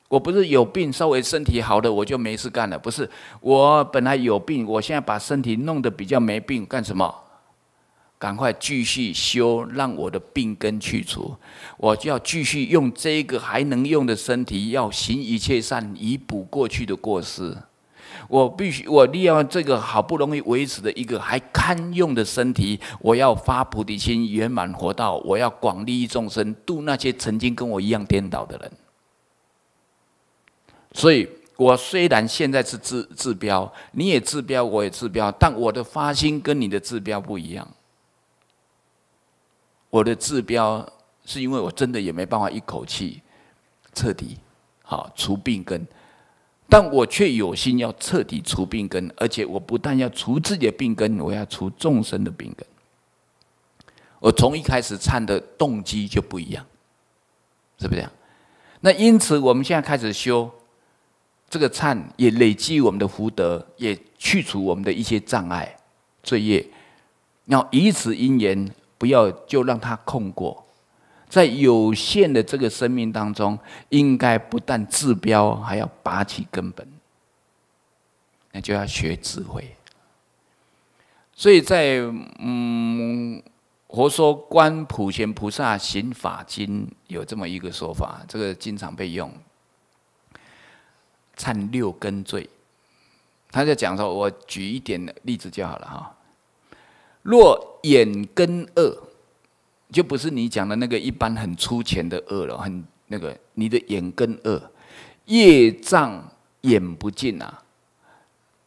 我不是有病，稍微身体好的我就没事干了。不是，我本来有病，我现在把身体弄得比较没病，干什么？赶快继续修，让我的病根去除。我就要继续用这个还能用的身体，要行一切善，以补过去的过失。我必须，我利用这个好不容易维持的一个还堪用的身体，我要发菩提心，圆满活道。我要广利益众生，度那些曾经跟我一样颠倒的人。所以我虽然现在是治治标，你也治标，我也治标，但我的发心跟你的治标不一样。我的治标是因为我真的也没办法一口气彻底好除病根，但我却有心要彻底除病根，而且我不但要除自己的病根，我要除众生的病根。我从一开始参的动机就不一样，是不是？那因此我们现在开始修。这个忏也累积我们的福德，也去除我们的一些障碍、罪业，要以此因缘，不要就让它空过。在有限的这个生命当中，应该不但治标，还要拔起根本。那就要学智慧。所以在《嗯，佛说观普贤菩萨行法经》有这么一个说法，这个经常被用。忏六根罪，他就讲说，我举一点例子就好了哈。若眼根恶，就不是你讲的那个一般很粗浅的恶了，很那个，你的眼根恶，业障眼不见啊。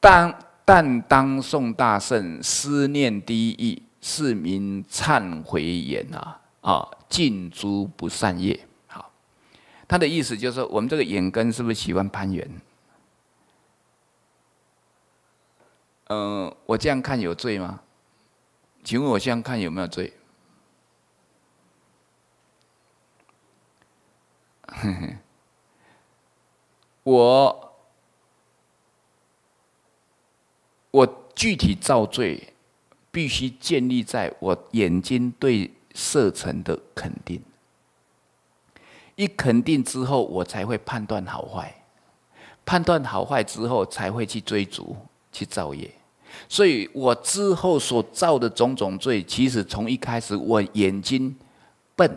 当但当宋大圣思念第一是名忏悔言啊，啊，尽诸不善业。他的意思就是，说，我们这个眼根是不是喜欢攀缘？嗯，我这样看有罪吗？请问我这样看有没有罪？我我具体造罪，必须建立在我眼睛对色尘的肯定。一肯定之后，我才会判断好坏；判断好坏之后，才会去追逐、去造业。所以我之后所造的种种罪，其实从一开始我眼睛笨，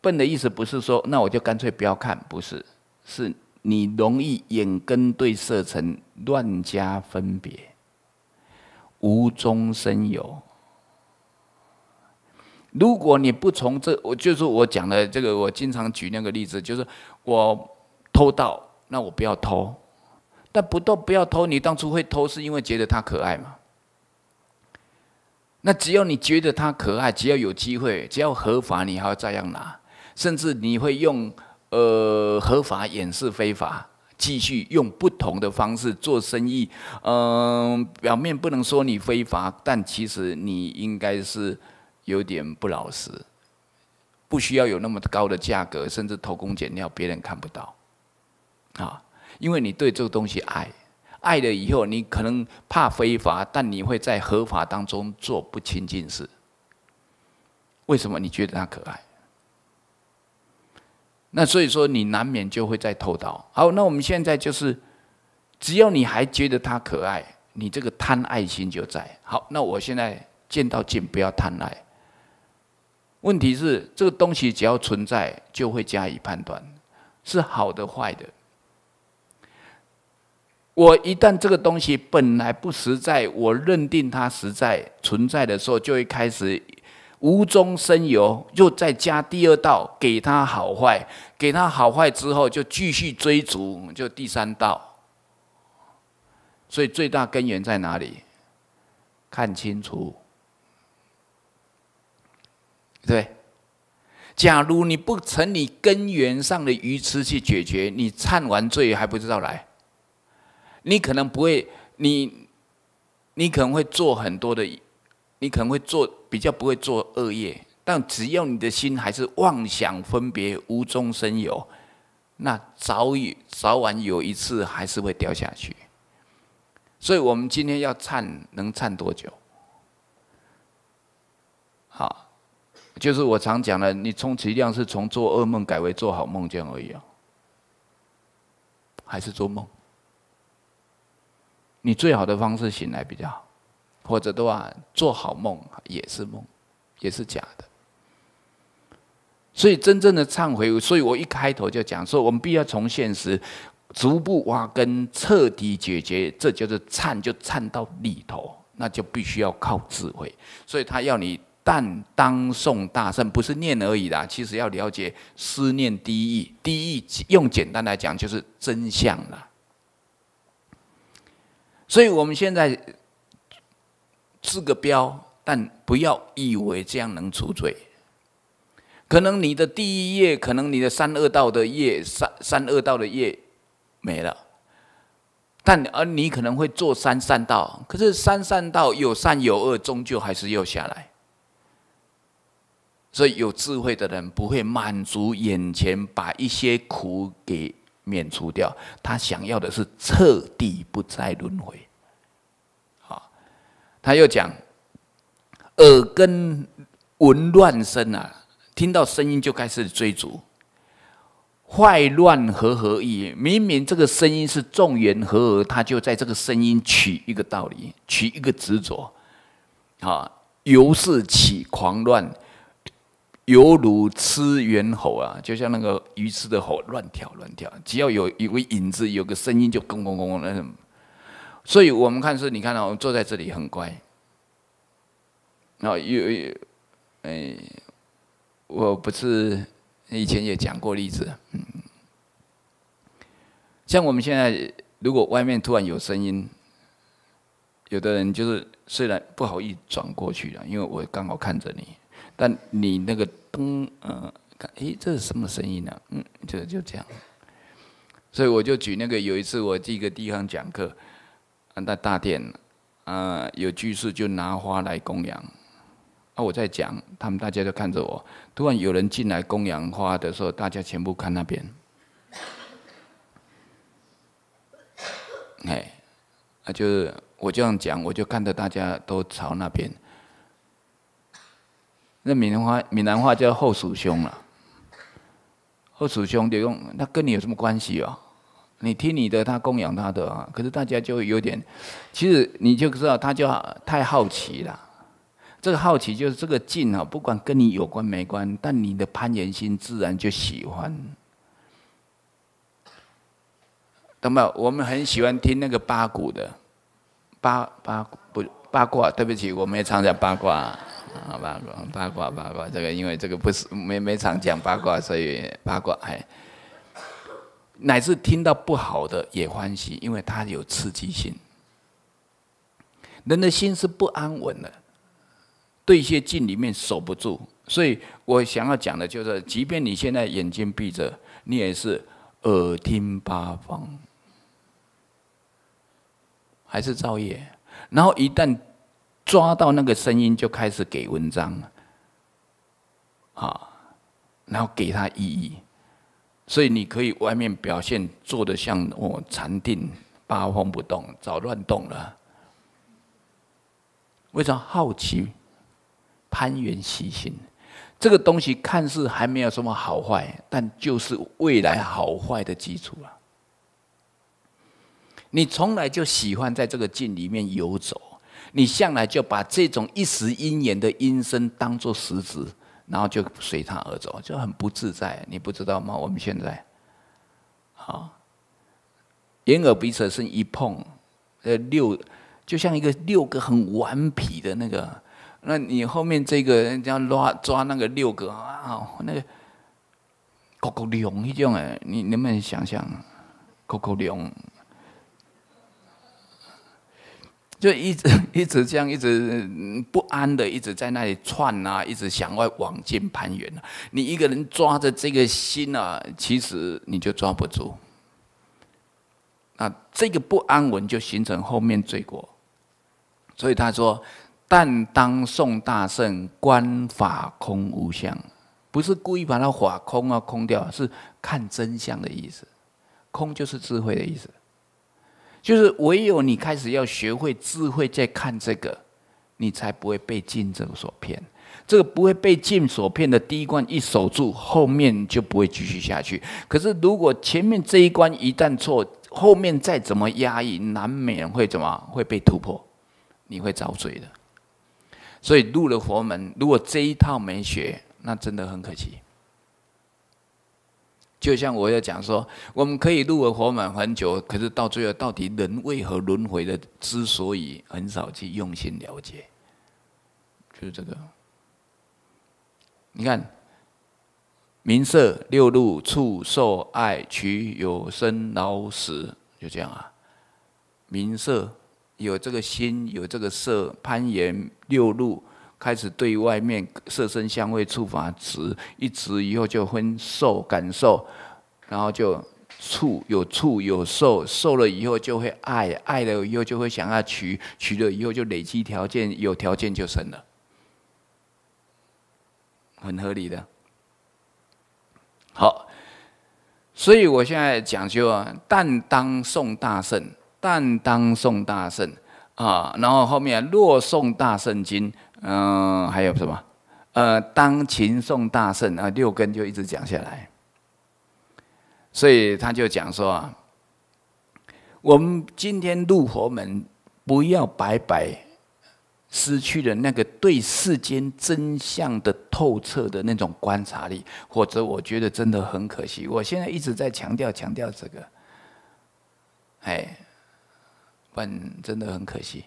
笨的意思不是说那我就干脆不要看，不是，是你容易眼根对色尘乱加分别，无中生有。如果你不从这，我就是我讲的这个，我经常举那个例子，就是我偷盗，那我不要偷，但不都不要偷。你当初会偷是因为觉得他可爱嘛？那只要你觉得他可爱，只要有机会，只要合法，你还要这样拿，甚至你会用呃合法掩饰非法，继续用不同的方式做生意。嗯，表面不能说你非法，但其实你应该是。有点不老实，不需要有那么高的价格，甚至偷工减料，别人看不到啊！因为你对这个东西爱，爱了以后，你可能怕非法，但你会在合法当中做不清净事。为什么你觉得它可爱？那所以说，你难免就会在偷盗。好，那我们现在就是，只要你还觉得它可爱，你这个贪爱心就在。好，那我现在见到剑，不要贪爱。问题是，这个东西只要存在，就会加以判断，是好的坏的。我一旦这个东西本来不实在，我认定它实在存在的时候，就会开始无中生有，又再加第二道，给它好坏，给它好坏之后，就继续追逐，就第三道。所以，最大根源在哪里？看清楚。对，假如你不从你根源上的愚痴去解决，你忏完罪还不知道来，你可能不会，你你可能会做很多的，你可能会做比较不会做恶业，但只要你的心还是妄想分别无中生有，那早已早晚有一次还是会掉下去。所以，我们今天要忏，能忏多久？就是我常讲的，你充其量是从做噩梦改为做好梦这样而已啊，还是做梦。你最好的方式醒来比较好，或者的话，做好梦也是梦，也是假的。所以真正的忏悔，所以我一开头就讲说，我们必要从现实逐步挖根，彻底解决。这就是忏，就忏到里头，那就必须要靠智慧。所以他要你。但当诵大圣，不是念而已啦。其实要了解思念第一，第一用简单来讲就是真相了。所以，我们现在治个标，但不要以为这样能出罪。可能你的第一业，可能你的三恶道的业，三三恶道的业没了。但而你可能会做三善道，可是三善道有善有恶，终究还是要下来。所以有智慧的人不会满足眼前，把一些苦给免除掉。他想要的是彻底不再轮回。啊，他又讲，耳根闻乱声啊，听到声音就开始追逐，坏乱和合意？明明这个声音是众缘和合，他就在这个声音取一个道理，取一个执着。啊，由是起狂乱。犹如吃猿猴啊，就像那个鱼吃的猴，乱跳乱跳，只要有有个影子，有个声音，就嗡嗡嗡嗡那什么。所以，我们看是，你看到我们坐在这里很乖。后有，哎，我不是以前也讲过例子，嗯，像我们现在如果外面突然有声音，有的人就是虽然不好意思转过去了，因为我刚好看着你。但你那个灯，呃，看，哎，这是什么声音呢？嗯，就就这样。所以我就举那个，有一次我去一个地方讲课，在大殿，呃，有居士就拿花来供养。啊，我在讲，他们大家都看着我。突然有人进来供养花的时候，大家全部看那边。哎，啊，就是我这样讲，我就看到大家都朝那边。那闽南话，闽南话叫后鼠兄了。后鼠兄就用，那跟你有什么关系哦？你听你的，他供养他的啊。可是大家就有点，其实你就知道，他就太好奇了。这个好奇就是这个劲啊，不管跟你有关没关，但你的攀岩心自然就喜欢。那么我们很喜欢听那个八股的，八八不八卦，对不起，我们也常讲八卦。八卦，八卦，八卦。这个因为这个不是没没常讲八卦，所以八卦哎，乃至听到不好的也欢喜，因为它有刺激性。人的心是不安稳的，对一些境里面守不住。所以我想要讲的就是，即便你现在眼睛闭着，你也是耳听八方，还是造业。然后一旦抓到那个声音就开始给文章，啊，然后给他意义，所以你可以外面表现做的像我禅定八风不动，早乱动了。为什么好奇攀缘习性？这个东西看似还没有什么好坏，但就是未来好坏的基础啊！你从来就喜欢在这个境里面游走。你向来就把这种一时因缘的因身当作实质，然后就随他而走，就很不自在。你不知道吗？我们现在，好，眼耳鼻舌身一碰，呃，六，就像一个六个很顽皮的那个，那你后面这个人家抓抓那个六个啊，那个勾勾梁那种哎，你能不能想象勾咕梁？就一直一直这样，一直不安的，一直在那里窜啊，一直向外往进攀援、啊。你一个人抓着这个心啊，其实你就抓不住。那这个不安稳，就形成后面罪过。所以他说：“但当宋大圣观法空无相，不是故意把它法空啊空掉，是看真相的意思。空就是智慧的意思。”就是唯有你开始要学会智慧在看这个，你才不会被竞争所骗。这个不会被竞所骗的第一关一守住，后面就不会继续下去。可是如果前面这一关一旦错，后面再怎么压抑，难免会怎么会被突破，你会遭罪的。所以入了佛门，如果这一套没学，那真的很可惜。就像我要讲说，我们可以入而活满很久，可是到最后，到底人为何轮回的？之所以很少去用心了解，就是这个。你看，名色六路触受爱取有生老死，就这样啊。名色有这个心，有这个色，攀岩六路。开始对外面色身香味触法执，一直以后就分受感受，然后就触有触有受，受了以后就会爱，爱了以后就会想要取，取了以后就累积条件，有条件就生了，很合理的。好，所以我现在讲究啊，但当送大圣，但当送大圣啊，然后后面若送大圣经。嗯，还有什么？呃，当秦宋大胜啊，六根就一直讲下来，所以他就讲说啊，我们今天入佛门，不要白白失去了那个对世间真相的透彻的那种观察力，或者我觉得真的很可惜。我现在一直在强调强调这个，哎，问，真的很可惜。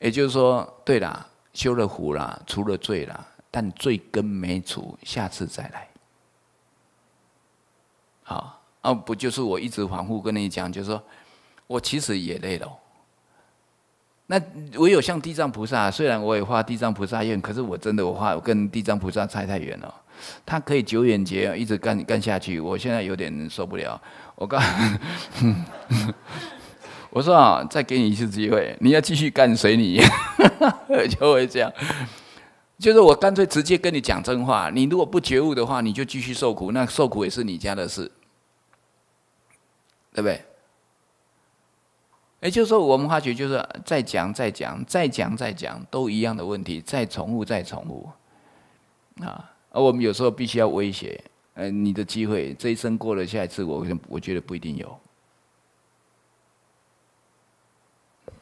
也就是说，对啦，修了福啦，除了罪啦，但罪根没除，下次再来。好，啊，不就是我一直反复跟你讲，就是说我其实也累了。那唯有像地藏菩萨，虽然我也画地藏菩萨愿，可是我真的我画跟地藏菩萨差太远了。他可以久远劫一直干干下去，我现在有点受不了。我告。我说啊，再给你一次机会，你要继续干，随你 就会这样。就是我干脆直接跟你讲真话，你如果不觉悟的话，你就继续受苦，那受苦也是你家的事，对不对？也就是说，我们发觉就是再讲、再讲、再讲、再讲，都一样的问题，再重复、再重复啊。而我们有时候必须要威胁，呃，你的机会，这一生过了，下一次我我觉得不一定有。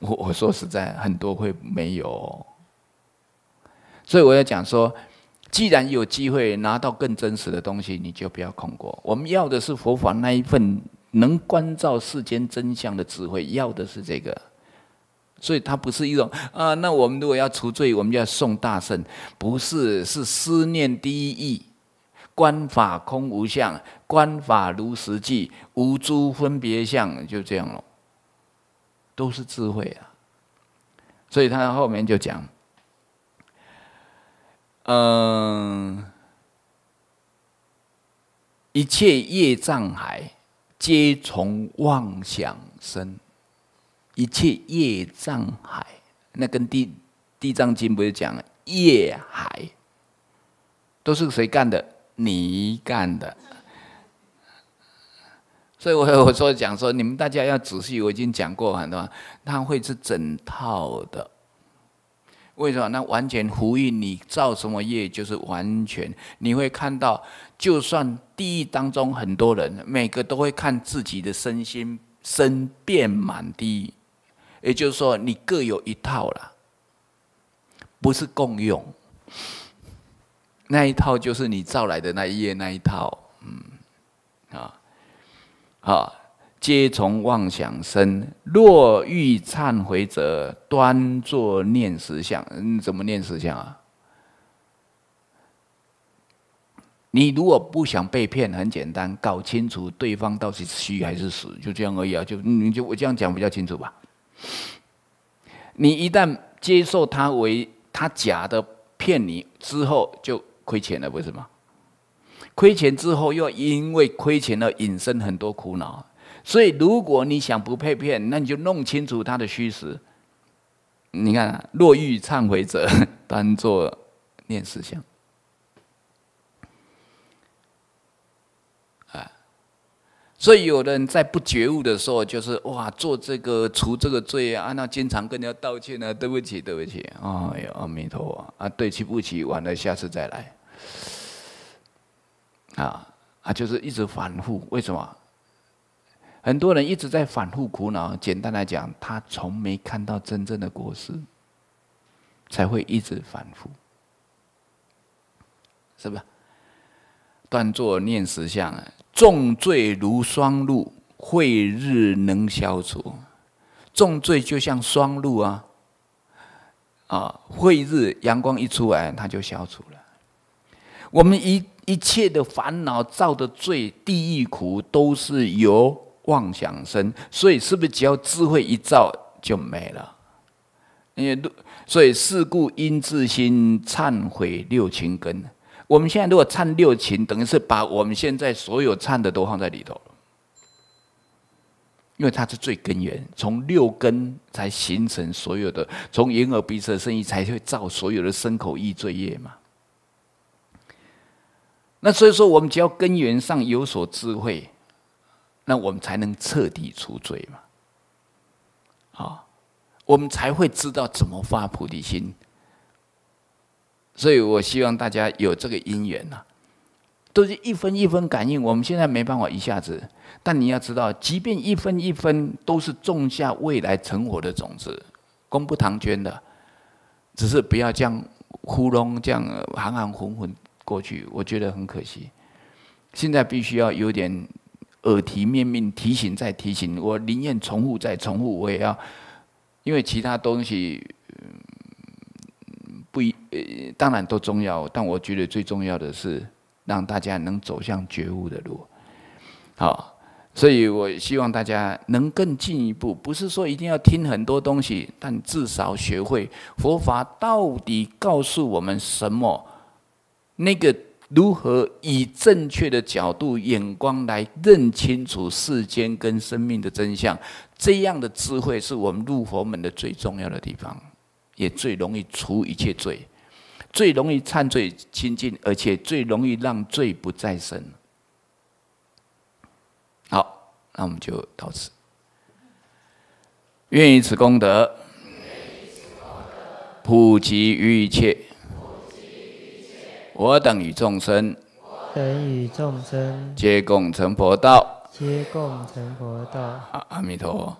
我我说实在，很多会没有，所以我要讲说，既然有机会拿到更真实的东西，你就不要空过。我们要的是佛法那一份能关照世间真相的智慧，要的是这个。所以它不是一种啊，那我们如果要除罪，我们就要送大圣，不是是思念第一义，观法空无相，观法如实际，无诸分别相，就这样了。都是智慧啊！所以他后面就讲，嗯，一切业障海皆从妄想生，一切业障海，那跟《地地藏经》不是讲业海，都是谁干的？你干的。所以，我我说讲说，你们大家要仔细，我已经讲过很多，它会是整套的。为什么？那完全呼应你造什么业，就是完全你会看到，就算地狱当中很多人，每个都会看自己的身心身变满地狱，也就是说，你各有一套了，不是共用。那一套就是你造来的那一业那一套，嗯，啊。啊！皆从妄想生。若欲忏悔者，端坐念实相。嗯，怎么念实相啊？你如果不想被骗，很简单，搞清楚对方到底是虚还是实，就这样而已啊！就你就我这样讲比较清楚吧。你一旦接受他为他假的骗你之后，就亏钱了，为什么？亏钱之后又因为亏钱而引申很多苦恼，所以如果你想不被骗，那你就弄清楚它的虚实。你看，若欲忏悔者，端作念思想。啊，所以有的人在不觉悟的时候，就是哇，做这个除这个罪啊，那经常跟人家道歉啊，对不起，对不起，哎呀，阿弥陀啊，啊，对不起，不起，完了，下次再来。啊啊，就是一直反复，为什么？很多人一直在反复苦恼。简单来讲，他从没看到真正的果实，才会一直反复，是不是？断作念实相，重罪如霜露，晦日能消除。重罪就像霜露啊，啊，晦日阳光一出来，它就消除了。我们一一切的烦恼造的罪、地狱苦，都是由妄想生，所以是不是只要智慧一照就没了？因为，所以事故因自心忏悔六情根。我们现在如果忏六情，等于是把我们现在所有忏的都放在里头因为它是最根源，从六根才形成所有的，从眼耳鼻舌身意才会造所有的身口意罪业嘛。那所以说，我们只要根源上有所智慧，那我们才能彻底除罪嘛。好，我们才会知道怎么发菩提心。所以我希望大家有这个因缘呐，都是一分一分感应。我们现在没办法一下子，但你要知道，即便一分一分，都是种下未来成佛的种子。功不唐捐的，只是不要这样糊弄，这样含含混混。过去我觉得很可惜，现在必须要有点耳提面命提醒再提醒，我宁愿重复再重复，我也要，因为其他东西不一，当然都重要，但我觉得最重要的是让大家能走向觉悟的路。好，所以我希望大家能更进一步，不是说一定要听很多东西，但至少学会佛法到底告诉我们什么。那个如何以正确的角度眼光来认清楚世间跟生命的真相？这样的智慧是我们入佛门的最重要的地方，也最容易除一切罪，最容易忏罪清净，而且最容易让罪不再生。好，那我们就到此。愿以此功德，普及于一切。我等与众生，等与众生，皆共成佛道，皆共成佛道。阿弥陀。佛。